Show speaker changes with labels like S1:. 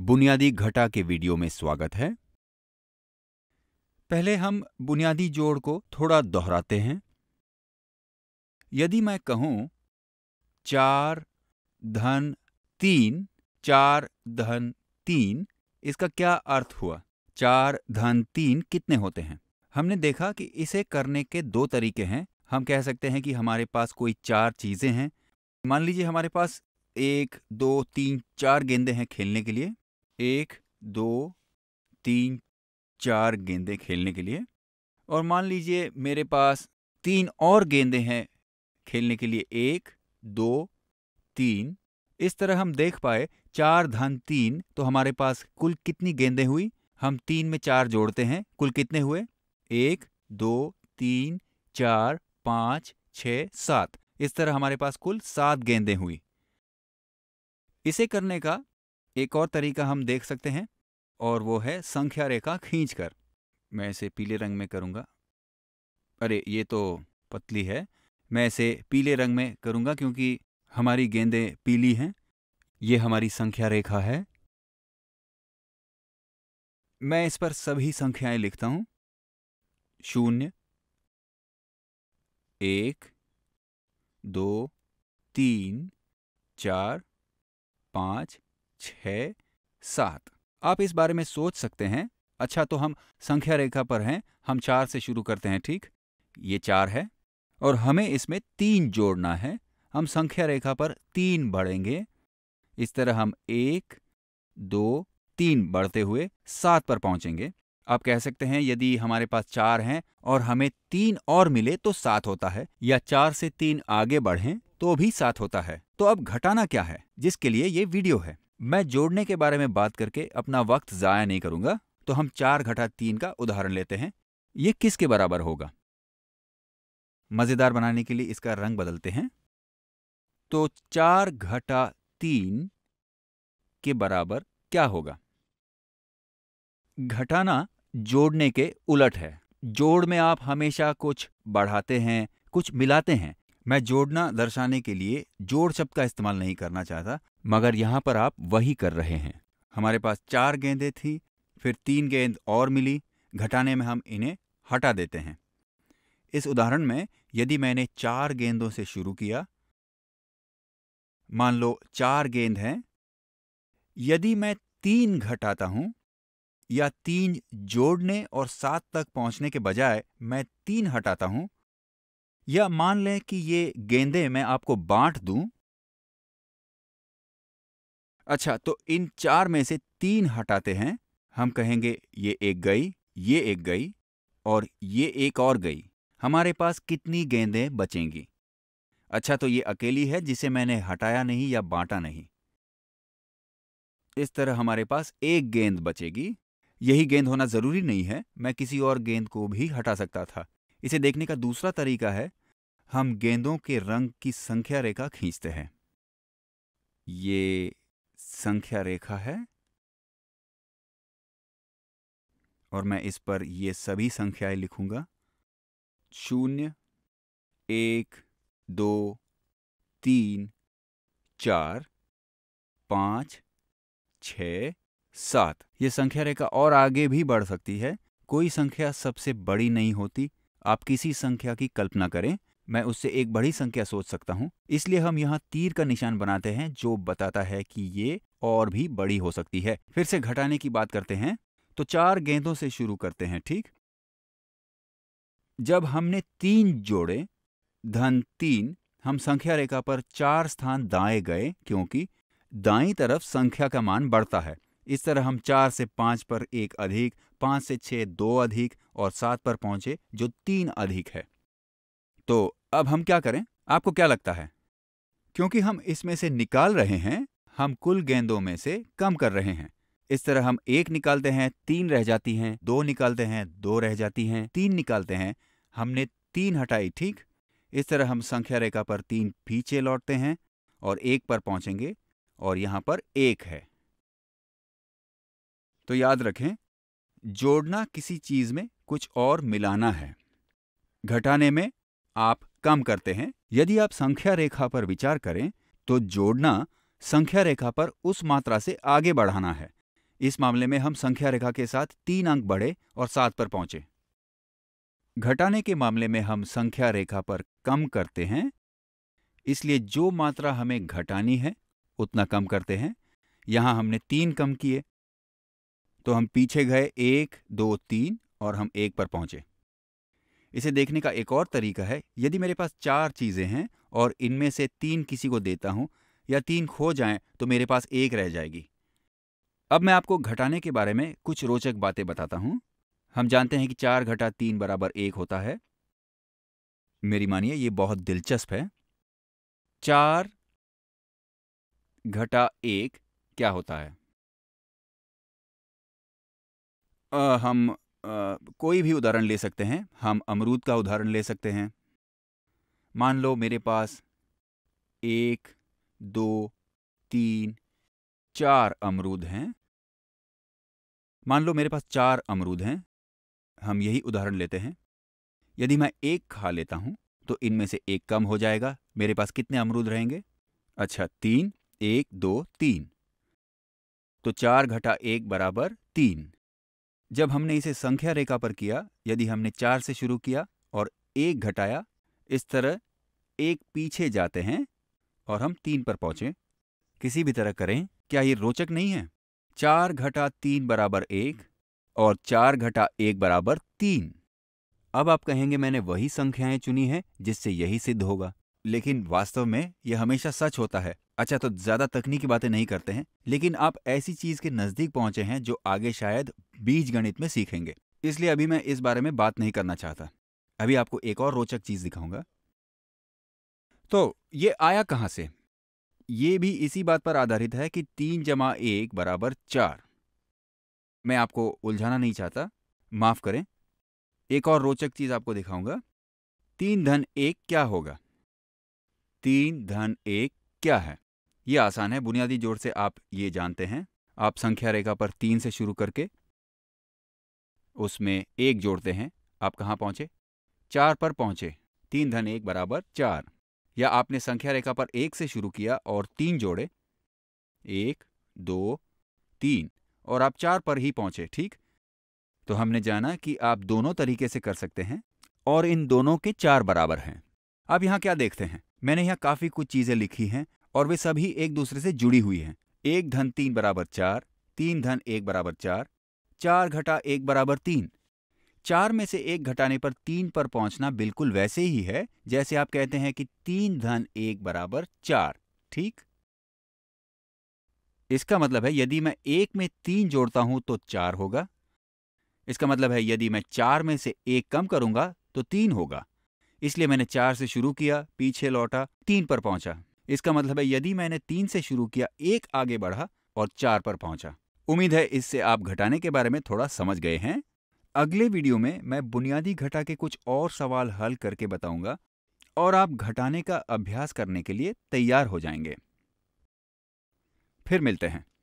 S1: बुनियादी घटा के वीडियो में स्वागत है पहले हम बुनियादी जोड़ को थोड़ा दोहराते हैं यदि मैं कहूं चार धन तीन चार धन तीन इसका क्या अर्थ हुआ चार धन तीन कितने होते हैं हमने देखा कि इसे करने के दो तरीके हैं हम कह सकते हैं कि हमारे पास कोई चार चीजें हैं मान लीजिए हमारे पास एक दो तीन चार गेंदे हैं खेलने के लिए एक दो तीन चार गेंदें खेलने के लिए और मान लीजिए मेरे पास तीन और गेंदें हैं खेलने के लिए एक दो तीन इस तरह हम देख पाए चार धन तीन तो हमारे पास कुल कितनी गेंदें हुई हम तीन में चार जोड़ते हैं कुल कितने हुए एक दो तीन चार पाँच छ सात इस तरह हमारे पास कुल सात गेंदें हुई इसे करने का एक और तरीका हम देख सकते हैं और वो है संख्या रेखा खींचकर मैं इसे पीले रंग में करूँगा अरे ये तो पतली है मैं इसे पीले रंग में करूँगा क्योंकि हमारी गेंदे पीली हैं ये हमारी संख्या रेखा है मैं इस पर सभी संख्याएं लिखता हूं शून्य एक दो तीन चार पांच छ सात आप इस बारे में सोच सकते हैं अच्छा तो हम संख्या रेखा पर हैं हम चार से शुरू करते हैं ठीक ये चार है और हमें इसमें तीन जोड़ना है हम संख्या रेखा पर तीन बढ़ेंगे इस तरह हम एक दो तीन बढ़ते हुए सात पर पहुंचेंगे आप कह सकते हैं यदि हमारे पास चार हैं और हमें तीन और मिले तो सात होता है या चार से तीन आगे बढ़ें तो भी सात होता है तो अब घटाना क्या है जिसके लिए ये वीडियो है मैं जोड़ने के बारे में बात करके अपना वक्त ज़ाया नहीं करूंगा तो हम चार घटा तीन का उदाहरण लेते हैं ये किसके बराबर होगा मज़ेदार बनाने के लिए इसका रंग बदलते हैं तो चार घटा तीन के बराबर क्या होगा घटाना जोड़ने के उलट है जोड़ में आप हमेशा कुछ बढ़ाते हैं कुछ मिलाते हैं मैं जोड़ना दर्शाने के लिए जोड़ शब्द का इस्तेमाल नहीं करना चाहता मगर यहां पर आप वही कर रहे हैं हमारे पास चार गेंदें थी फिर तीन गेंद और मिली घटाने में हम इन्हें हटा देते हैं इस उदाहरण में यदि मैंने चार गेंदों से शुरू किया मान लो चार गेंद हैं यदि मैं तीन घटाता हूं या तीन जोड़ने और सात तक पहुंचने के बजाय मैं तीन हटाता हूं या मान लें कि ये गेंदे मैं आपको बांट दूं अच्छा तो इन चार में से तीन हटाते हैं हम कहेंगे ये एक गई ये एक गई और ये एक और गई हमारे पास कितनी गेंदें बचेंगी अच्छा तो ये अकेली है जिसे मैंने हटाया नहीं या बांटा नहीं इस तरह हमारे पास एक गेंद बचेगी यही गेंद होना जरूरी नहीं है मैं किसी और गेंद को भी हटा सकता था इसे देखने का दूसरा तरीका है हम गेंदों के रंग की संख्या रेखा खींचते हैं ये संख्या रेखा है और मैं इस पर ये सभी संख्याएं लिखूंगा शून्य एक दो तीन चार पांच छ सात ये संख्या रेखा और आगे भी बढ़ सकती है कोई संख्या सबसे बड़ी नहीं होती आप किसी संख्या की कल्पना करें मैं उससे एक बड़ी संख्या सोच सकता हूं इसलिए हम यहां तीर का निशान बनाते हैं जो बताता है कि ये और भी बड़ी हो सकती है फिर से घटाने की बात करते हैं तो चार गेंदों से शुरू करते हैं ठीक जब हमने तीन जोड़े धन तीन हम संख्या रेखा पर चार स्थान दाएं गए क्योंकि दाई तरफ संख्या का मान बढ़ता है इस तरह हम चार से पांच पर एक अधिक पांच से छह दो अधिक और सात पर पहुंचे जो तीन अधिक है तो अब हम क्या करें आपको क्या लगता है क्योंकि हम इसमें से निकाल रहे हैं हम कुल गेंदों में से कम कर रहे हैं इस तरह हम एक निकालते हैं तीन रह जाती हैं दो निकालते हैं दो रह जाती हैं तीन निकालते हैं हमने तीन हटाई ठीक इस तरह हम संख्या रेखा पर तीन पीछे लौटते हैं और एक पर पहुंचेंगे और यहां पर एक है तो याद रखें जोड़ना किसी चीज में कुछ और मिलाना है घटाने में आप कम करते हैं यदि आप संख्या रेखा पर विचार करें तो जोड़ना संख्या रेखा पर उस मात्रा से आगे बढ़ाना है इस मामले में हम संख्या रेखा के साथ तीन अंक बढ़े और सात पर पहुंचे घटाने के मामले में हम संख्या रेखा पर कम करते हैं इसलिए जो मात्रा हमें घटानी है उतना कम करते हैं यहां हमने तीन कम किए तो हम पीछे गए एक दो तीन और हम एक पर पहुंचे इसे देखने का एक और तरीका है यदि मेरे पास चार चीज़ें हैं और इनमें से तीन किसी को देता हूं या तीन खो जाएं तो मेरे पास एक रह जाएगी अब मैं आपको घटाने के बारे में कुछ रोचक बातें बताता हूं हम जानते हैं कि चार घटा तीन बराबर एक होता है मेरी मानिए ये बहुत दिलचस्प है चार घटा एक क्या होता है हम आ, कोई भी उदाहरण ले सकते हैं हम अमरूद का उदाहरण ले सकते हैं मान लो मेरे पास एक दो तीन चार अमरूद हैं मान लो मेरे पास चार अमरूद हैं हम यही उदाहरण लेते हैं यदि मैं एक खा लेता हूं तो इनमें से एक कम हो जाएगा मेरे पास कितने अमरूद रहेंगे अच्छा तीन एक दो तीन तो चार घटा एक बराबर तीन जब हमने इसे संख्या रेखा पर किया यदि हमने चार से शुरू किया और एक घटाया इस तरह एक पीछे जाते हैं और हम तीन पर पहुंचे किसी भी तरह करें क्या ये रोचक नहीं है चार घटा तीन बराबर एक और चार घटा एक बराबर तीन अब आप कहेंगे मैंने वही संख्याएं चुनी हैं जिससे यही सिद्ध होगा लेकिन वास्तव में यह हमेशा सच होता है अच्छा तो ज्यादा तकनीकी बातें नहीं करते हैं लेकिन आप ऐसी चीज के नजदीक पहुंचे हैं जो आगे शायद बीज गणित में सीखेंगे इसलिए अभी मैं इस बारे में बात नहीं करना चाहता अभी आपको एक और रोचक चीज दिखाऊंगा तो ये आया कहां से ये भी इसी बात पर आधारित है कि तीन जमा एक बराबर चार मैं आपको उलझाना नहीं चाहता माफ करें एक और रोचक चीज आपको दिखाऊंगा तीन धन एक क्या होगा तीन धन एक क्या है ये आसान है बुनियादी जोड़ से आप ये जानते हैं आप संख्या रेखा पर तीन से शुरू करके उसमें एक जोड़ते हैं आप कहाँ पहुंचे चार पर पहुंचे तीन धन एक बराबर चार या आपने संख्या रेखा पर एक से शुरू किया और तीन जोड़े एक दो तीन और आप चार पर ही पहुंचे ठीक तो हमने जाना कि आप दोनों तरीके से कर सकते हैं और इन दोनों के चार बराबर हैं आप यहाँ क्या देखते हैं मैंने यहाँ काफी कुछ चीजें लिखी हैं और वे सभी एक दूसरे से जुड़ी हुई हैं एक धन तीन बराबर चार तीन धन एक बराबर चार चार घटा एक बराबर तीन चार में से एक घटाने पर तीन पर पहुंचना बिल्कुल वैसे ही है जैसे आप कहते हैं कि तीन धन एक बराबर चार ठीक इसका मतलब है यदि मैं एक में तीन जोड़ता हूं तो चार होगा इसका मतलब है यदि मैं चार में से एक कम करूंगा तो तीन होगा इसलिए मैंने चार से शुरू किया पीछे लौटा तीन पर पहुंचा इसका मतलब है यदि मैंने तीन से शुरू किया एक आगे बढ़ा और चार पर पहुंचा उम्मीद है इससे आप घटाने के बारे में थोड़ा समझ गए हैं अगले वीडियो में मैं बुनियादी घटा के कुछ और सवाल हल करके बताऊंगा और आप घटाने का अभ्यास करने के लिए तैयार हो जाएंगे फिर मिलते हैं